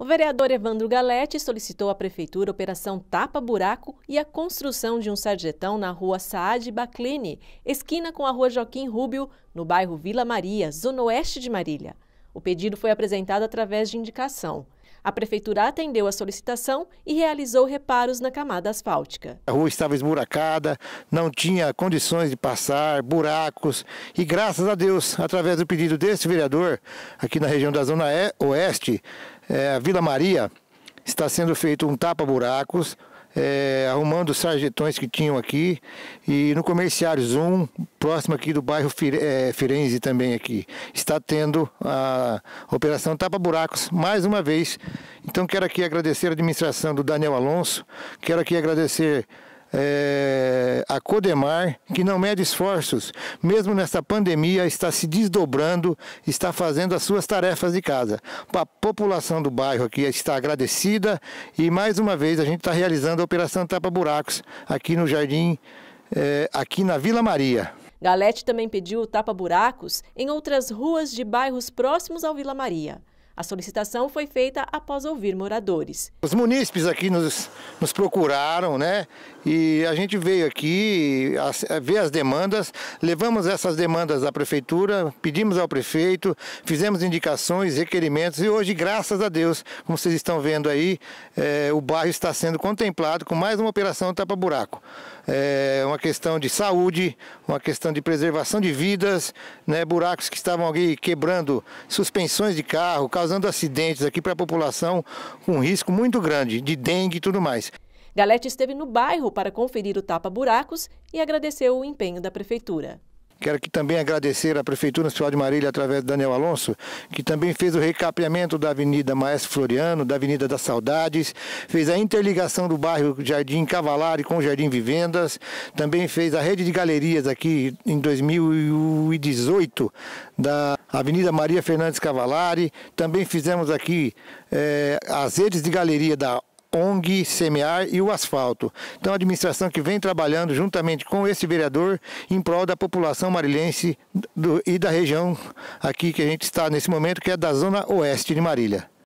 O vereador Evandro Galete solicitou à Prefeitura Operação Tapa Buraco e a construção de um sarjetão na rua Saad Baclini, esquina com a rua Joaquim Rúbio, no bairro Vila Maria, zona oeste de Marília. O pedido foi apresentado através de indicação. A prefeitura atendeu a solicitação e realizou reparos na camada asfáltica. A rua estava esburacada, não tinha condições de passar, buracos, e graças a Deus, através do pedido deste vereador, aqui na região da Zona Oeste, é, a Vila Maria está sendo feito um tapa-buracos, é, arrumando os sarjetões que tinham aqui e no Comerciário Zoom, próximo aqui do bairro Fire, é, Firenze também aqui, está tendo a operação Tapa Buracos mais uma vez. Então quero aqui agradecer a administração do Daniel Alonso, quero aqui agradecer é, a Codemar, que não mede esforços, mesmo nesta pandemia, está se desdobrando, está fazendo as suas tarefas de casa. A população do bairro aqui está agradecida e, mais uma vez, a gente está realizando a Operação Tapa Buracos aqui no Jardim, é, aqui na Vila Maria. Galete também pediu o tapa-buracos em outras ruas de bairros próximos ao Vila Maria. A solicitação foi feita após ouvir moradores. Os munícipes aqui nos, nos procuraram, né? E a gente veio aqui a, a eh, ver as demandas, levamos essas demandas à prefeitura, pedimos ao prefeito, fizemos indicações, requerimentos e hoje, graças a Deus, como vocês estão vendo aí, é, o bairro está sendo contemplado com mais uma operação tapa-buraco. É uma questão de saúde, uma questão de preservação de vidas, né? buracos que estavam ali quebrando suspensões de carro, causando causando acidentes aqui para a população, um risco muito grande de dengue e tudo mais. Galete esteve no bairro para conferir o tapa-buracos e agradeceu o empenho da prefeitura. Quero aqui também agradecer à Prefeitura Municipal de Marília, através do Daniel Alonso, que também fez o recapeamento da Avenida Maestro Floriano, da Avenida das Saudades, fez a interligação do bairro Jardim Cavalari com o Jardim Vivendas, também fez a rede de galerias aqui em 2018 da Avenida Maria Fernandes Cavalari, também fizemos aqui é, as redes de galeria da Pong, Semear e o Asfalto. Então, a administração que vem trabalhando juntamente com esse vereador em prol da população marilhense do, e da região aqui que a gente está nesse momento, que é da Zona Oeste de Marília.